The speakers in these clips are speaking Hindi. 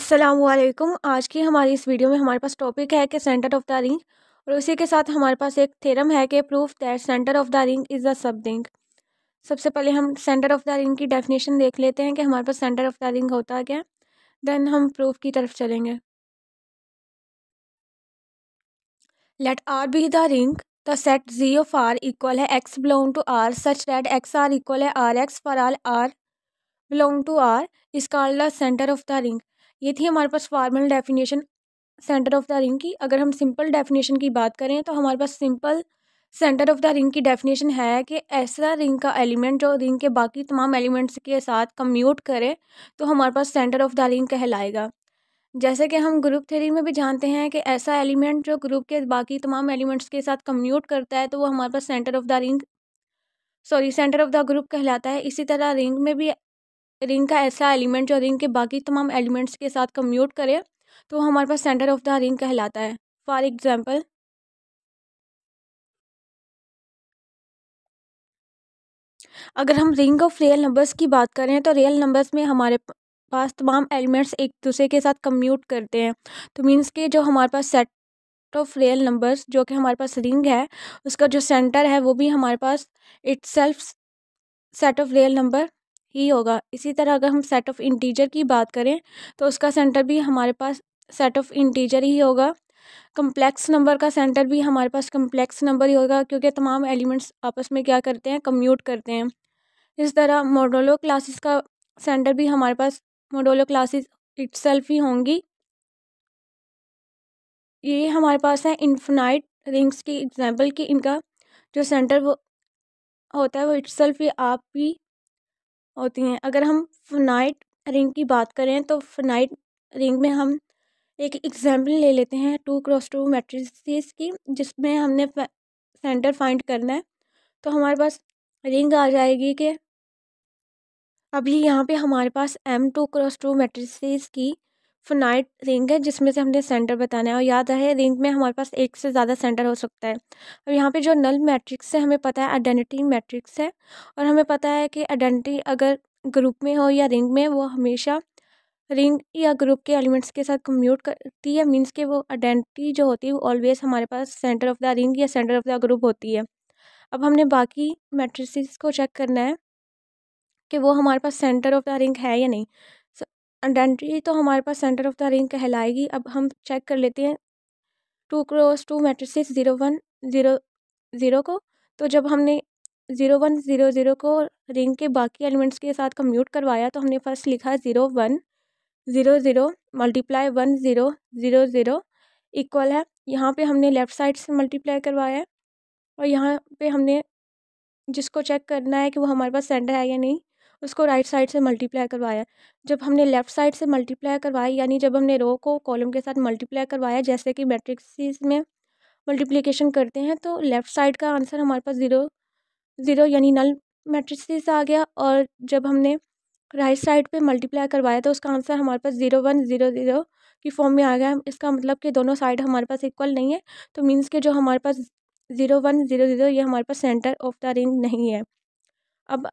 असलम आज की हमारी इस वीडियो में हमारे पास टॉपिक है कि सेंटर ऑफ द रिंग और उसी के साथ हमारे पास एक थेरम है कि proof that centre of the ring is the sub ring सबसे पहले हम सेंटर ऑफ द रिंग की डेफिनेशन देख लेते हैं कि हमारे पास सेंटर ऑफ द रिंग होता क्या देन हम प्रूफ की तरफ चलेंगे let R be the ring the set G of R equal है X belong to R such that X R equal है R X for all R belong to are is called the centre of the ring ये थी हमारे पास formal definition centre of the ring की अगर हम सिंपल डेफिनेशन की बात करें तो हमारे पास simple centre of the ring की डेफिनेशन है कि ऐसा रिंग का एलिमेंट जो रिंग के बाकी तमाम एलिमेंट्स के साथ कम्यूट करे तो हमारे पास सेंटर ऑफ द रिंग कहलाएगा जैसे कि हम ग्रुप थ्योरी में भी जानते हैं कि ऐसा एलिमेंट जो ग्रुप के बाकी तमाम एलिमेंट्स के साथ कम्यूट करता है तो वो हमारे पास centre of the ring sorry centre of the group कहलाता है इसी तरह रिंग में भी रिंग का ऐसा एलिमेंट जो रिंग के बाकी तमाम एलिमेंट्स के साथ कम्यूट करे तो हमारे पास सेंटर ऑफ द रिंग कहलाता है फॉर एग्ज़ाम्पल अगर हम रिंग ऑफ रियल नंबर्स की बात करें तो रियल नंबर्स में हमारे पास तमाम एलिमेंट्स एक दूसरे के साथ कम्यूट करते हैं तो मीन्स के जो हमारे पास सेट ऑफ रियल नंबर्स जो कि हमारे पास रिंग है उसका जो सेंटर है वो भी हमारे पास itself set of real number ही होगा इसी तरह अगर हम सेट ऑफ़ इंटीजर की बात करें तो उसका सेंटर भी हमारे पास सेट ऑफ़ इंटीजर ही होगा कम्प्लेक्स नंबर का सेंटर भी हमारे पास कम्प्लेक्स नंबर ही होगा क्योंकि तमाम एलिमेंट्स आपस में क्या करते हैं कम्यूट करते हैं इस तरह मोडोलो क्लासेस का सेंटर भी हमारे पास मोडोलो क्लासेस इट ही होंगी ये हमारे पास है इन्फिनाइट रिंग्स की एग्जांपल कि इनका जो सेंटर वो होता है वो इट ही आप ही होती हैं अगर हम फनाइट रिंग की बात करें तो फनाइट रिंग में हम एक एग्जाम्पल ले लेते हैं टू क्रॉस टू मैट्रिसेस की जिसमें हमने सेंटर फाइंड करना है तो हमारे पास रिंग आ जाएगी कि अभी यहाँ पे हमारे पास M two cross two matrices की फनाइट रिंग है जिसमें से हमने सेंटर बताना है और याद रहे रिंग में हमारे पास एक से ज़्यादा सेंटर हो सकता है और यहाँ पे जो नल मैट्रिक्स है हमें पता है आइडेंटिटी मैट्रिक्स है और हमें पता है कि आइडेंटिटी अगर ग्रुप में हो या रिंग में वो हमेशा रिंग या ग्रुप के एलिमेंट्स के साथ कम्यूट करती है मीन्स कि वो आइडेंटिटी जो होती है वो ऑलवेज हमारे पास सेंटर ऑफ द रिंग या सेंटर ऑफ द ग्रुप होती है अब हमने बाकी मैट्रिक्स को चेक करना है कि वो हमारे पास सेंटर ऑफ द रिंग है या नहीं आइडेंटिटी तो हमारे पास सेंटर ऑफ द रिंग कहलाएगी अब हम चेक कर लेते हैं two cross two matrices zero one zero zero को तो जब हमने ज़ीरो वन ज़ीरो ज़ीरो को रिंग के बाकी एलिमेंट्स के साथ कम्यूट करवाया तो हमने फर्स्ट लिखा zero one zero zero multiply one zero zero zero equal है यहाँ पे हमने लेफ़्ट साइड से मल्टीप्लाई करवाया है और यहाँ पे हमने जिसको चेक करना है कि वो हमारे पास सेंटर है या नहीं उसको राइट साइड से मल्टीप्लाई करवाया जब हमने लेफ़्ट साइड से मल्टीप्लाई करवाई यानी जब हमने रो को कॉलम के साथ मल्टीप्लाई करवाया जैसे कि मैट्रिक्सिस में मल्टीप्लिकेशन करते हैं तो लेफ़्ट साइड का आंसर हमारे पास ज़ीरो ज़ीरो यानी नल मैट्रिक्सिस आ गया और जब हमने राइट साइड पे मल्टीप्लाई करवाया तो उसका आंसर हमारे पास ज़ीरो वन ज़ीरो ज़ीरो की फॉर्म में आ गया इसका मतलब कि दोनों साइड हमारे पास इक्वल नहीं है तो मीन्स के जो हमारे पास ज़ीरो वन ज़ीरो ज़ीरो ये हमारे पास सेंटर ऑफ द रिंग नहीं है अब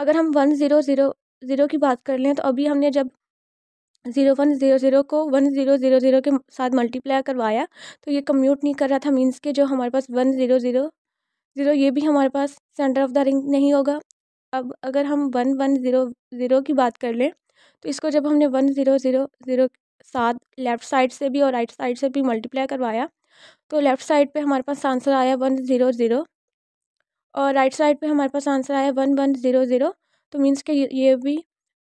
अगर हम वन ज़ीरो ज़ीरो ज़ीरो की बात कर लें तो अभी हमने जब ज़ीरो वन ज़ीरो ज़ीरो को वन ज़ीरो ज़ीरो ज़ीरो के साथ मल्टीप्लाई करवाया तो ये कम्यूट नहीं कर रहा था मीन्स के जो हमारे पास वन ज़ीरो ज़ीरो ज़ीरो ये भी हमारे पास सेंटर ऑफ द रिंग नहीं होगा अब अगर हम वन वन ज़ीरो ज़ीरो की बात कर लें तो इसको जब हमने वन ज़ीरो ज़ीरो ज़ीरो साथ लेफ़्ट साइड से भी और राइट साइड से भी मल्टीप्लाई करवाया तो लेफ़्ट साइड पे हमारे पास आंसर आया वन ज़ीरो ज़ीरो और राइट साइड पे हमारे पास आंसर आया वन वन ज़ीरो ज़ीरो तो मीन्स के ये भी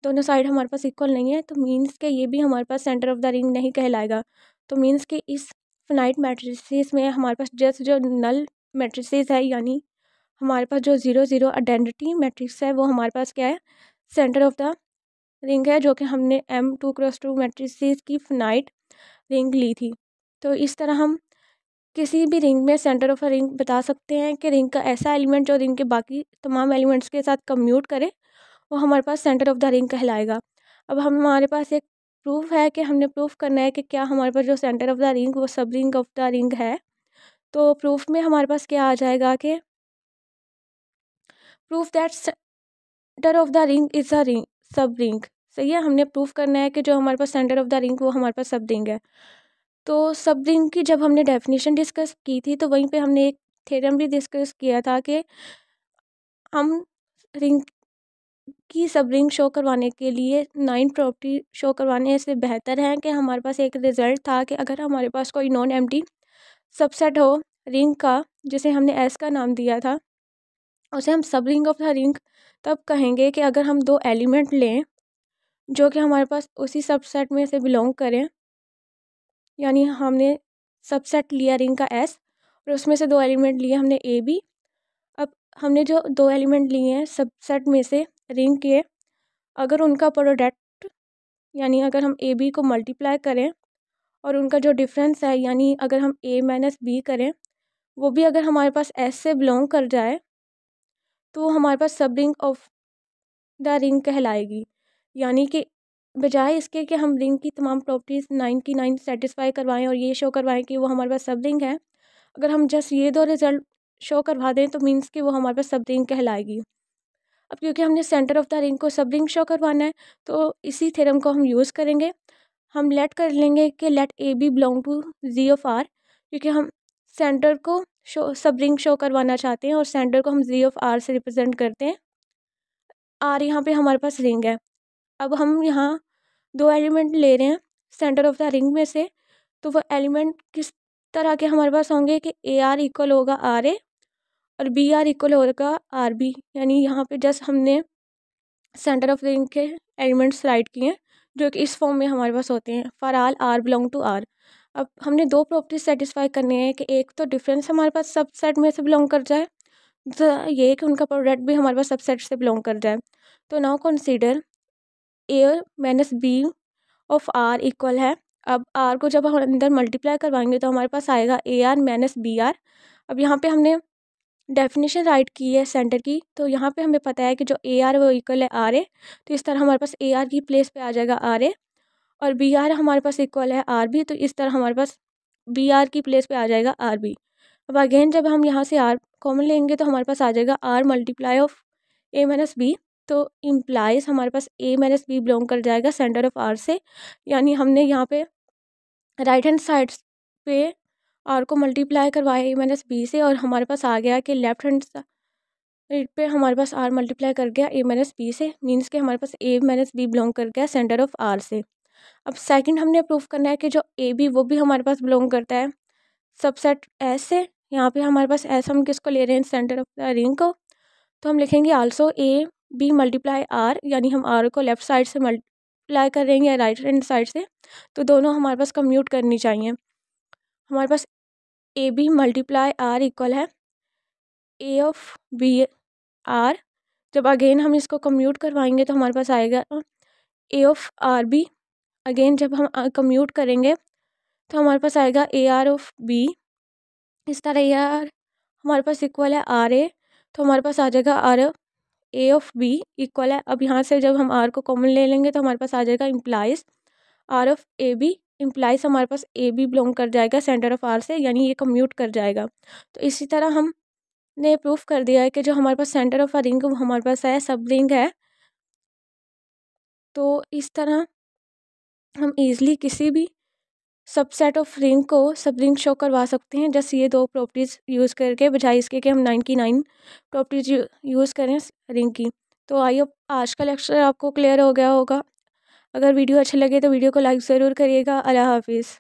दोनों साइड हमारे पास इक्वल नहीं है तो मीन्स के ये भी हमारे पास सेंटर ऑफ द रिंग नहीं कहलाएगा तो मीन्स के इस फाइनाइट मैट्रिसेस में हमारे पास जस्ट जो नल मैट्रिसेस है यानी हमारे पास जो ज़ीरो ज़ीरो आइडेंटिटी मैट्रिक्स है वो हमारे पास क्या है सेंटर ऑफ द रिंग है जो कि हमने M two cross two matrices की फिनाइट रिंग ली थी तो इस तरह हम किसी भी रिंग में सेंटर ऑफ अ रिंग बता सकते हैं कि रिंग का ऐसा एलिमेंट जो रिंग के बाकी तमाम एलिमेंट्स के साथ कम्यूट करे वो हमारे पास सेंटर ऑफ द रिंग कहलाएगा अब हम हमारे पास एक प्रूफ है कि हमने प्रूफ करना है कि क्या हमारे पास जो सेंटर ऑफ द रिंग वो सब रिंग ऑफ द रिंग है तो प्रूफ में हमारे पास क्या आ जाएगा कि proof that centre of the ring is a ring sub ring सही है हमने प्रूफ करना है कि जो हमारे पास सेंटर ऑफ द रिंग वो हमारे पास सब रिंग है तो सब रिंग की जब हमने डेफिनेशन डिस्कस की थी तो वहीं पे हमने एक थ्योरम भी डिस्कस किया था कि हम रिंग की सब रिंग शो करवाने के लिए नाइन प्रॉपर्टी शो करवाने से बेहतर है कि हमारे पास एक रिज़ल्ट था कि अगर हमारे पास कोई नॉन एम सबसेट हो रिंग का जिसे हमने एस का नाम दिया था उसे हम सब रिंग ऑफ द रिंग तब कहेंगे कि अगर हम दो एलिमेंट लें जो कि हमारे पास उसी सबसेट में से बिलोंग करें यानी हमने सबसेट लिया रिंग का एस और उसमें से दो एलिमेंट लिए हमने ए बी अब हमने जो दो एलिमेंट लिए हैं सबसेट में से रिंग के अगर उनका प्रोडक्ट यानी अगर हम ए बी को मल्टीप्लाई करें और उनका जो डिफरेंस है यानी अगर हम ए माइनस बी करें वो भी अगर हमारे पास एस से बिलोंग कर जाए तो हमारे पास सब रिंग ऑफ द रिंग कहलाएगी यानी कि बजाय इसके कि हम रिंग की तमाम प्रॉपर्टीज़ की नाइन सेटिस्फाई करवाएं और ये शो करवाएं कि वो हमारे पास सब रिंग है अगर हम जस्ट ये दो रिज़ल्ट शो करवा दें तो मीन्स कि वो हमारे पास सब रिंग कहलाएगी अब क्योंकि हमने सेंटर ऑफ़ द रिंग को सब रिंग शो करवाना है तो इसी थेरम को हम यूज़ करेंगे हम लेट कर लेंगे कि let A B belong to G of R क्योंकि हम सेंटर को शो सब रिंग शो करवाना चाहते हैं और सेंटर को हम जी ऑफ आर से रिप्रेजेंट करते हैं आर यहाँ पे हमारे पास रिंग है अब हम यहाँ दो एलिमेंट ले रहे हैं सेंटर ऑफ द रिंग में से तो वो एलिमेंट किस तरह के हमारे पास होंगे कि ए आर इक्वल होगा आर ए और बी आर इक्वल होगा आर बी यानी यहाँ पे जस्ट हमने सेंटर ऑफ द रिंग के एलिमेंट स्लाइड किए हैं जो कि इस फॉर्म में हमारे पास होते हैं for all R belong to R अब हमने दो प्रॉपर्टी सेटिस्फाई करनी है कि एक तो डिफरेंस हमारे पास सबसेट में से बिलोंग कर जाए तो ये कि उनका प्रोडक्ट भी हमारे पास सबसेट से बिलोंग कर जाए तो now consider A R minus B of R equal है अब आर को जब हम अंदर मल्टीप्लाई करवाएंगे तो हमारे पास आएगा A R minus B R अब यहाँ पे हमने डेफिनेशन राइट की है सेंटर की तो यहाँ पे हमें पता है कि जो ए आर वो इक्वल है आर ए तो इस तरह हमारे पास ए आर की प्लेस पे आ जाएगा आर ए और बी आर हमारे पास इक्वल है आर बी तो इस तरह हमारे पास बी आर की प्लेस पे आ जाएगा आर बी अब अगेन जब हम यहाँ से आर कॉमन लेंगे तो हमारे पास आ जाएगा R multiply of A minus B तो इम्प्लाइज हमारे पास ए माइनस बी बिलोंग कर जाएगा सेंटर ऑफ आर से यानी हमने यहाँ पे राइट हैंड साइड पे आर को मल्टीप्लाई करवाया ए माइनस बी से और हमारे पास आ गया कि लेफ्ट हैंड साइड पे हमारे पास आर मल्टीप्लाई कर गया ए माइनस बी से मीन्स के हमारे पास ए माइनस बी बिलोंग कर गया सेंटर ऑफ आर से अब सेकेंड हमने प्रूव करना है कि जो ए बी वो भी हमारे पास बिलोंग करता है सबसेट एस से यहाँ पे हमारे पास एस हम किसको ले रहे हैं सेंटर ऑफ द रिंग को तो हम लिखेंगे also A B multiply R यानी हम आर को लेफ़्ट साइड से मल्टीप्लाई करेंगे या राइट हैंड साइड से तो दोनों हमारे पास कम्यूट करनी चाहिए हमारे पास A B multiply R equal है ए ऑफ बी आर जब अगेन हम इसको कम्यूट करवाएंगे तो हमारे पास आएगा A of R B again जब हम कम्यूट करेंगे तो हमारे पास आएगा ए आर ऑफ बी इस तरह ए आर हमारे पास इक्वल है आर ए तो हमारे पास आ जाएगा R A of B equal है अब यहाँ से जब हम आर को कॉमन ले लेंगे तो हमारे पास आ जाएगा employees are of A B employees हमारे पास ए बी बिलोंग कर जाएगा सेंटर ऑफ आर से यानी ये कम्यूट कर जाएगा तो इसी तरह हम ने प्रूफ कर दिया है कि जो हमारे पास सेंटर ऑफ अ रिंग हमारे पास है सब रिंग है तो इस तरह हम ईज़िली किसी भी सबसेट ऑफ रिंग को सब रिंग शो करवा सकते हैं जस्ट ये दो प्रॉपर्टीज़ यूज़ करके बजाय इसके कि हम नाइन की नाइन प्रॉपर्टीज यूज़ करें रिंग की तो आइए आज का लेक्चर आपको क्लियर हो गया होगा अगर वीडियो अच्छा लगे तो वीडियो को लाइक ज़रूर करिएगा अल्लाह हाफिज़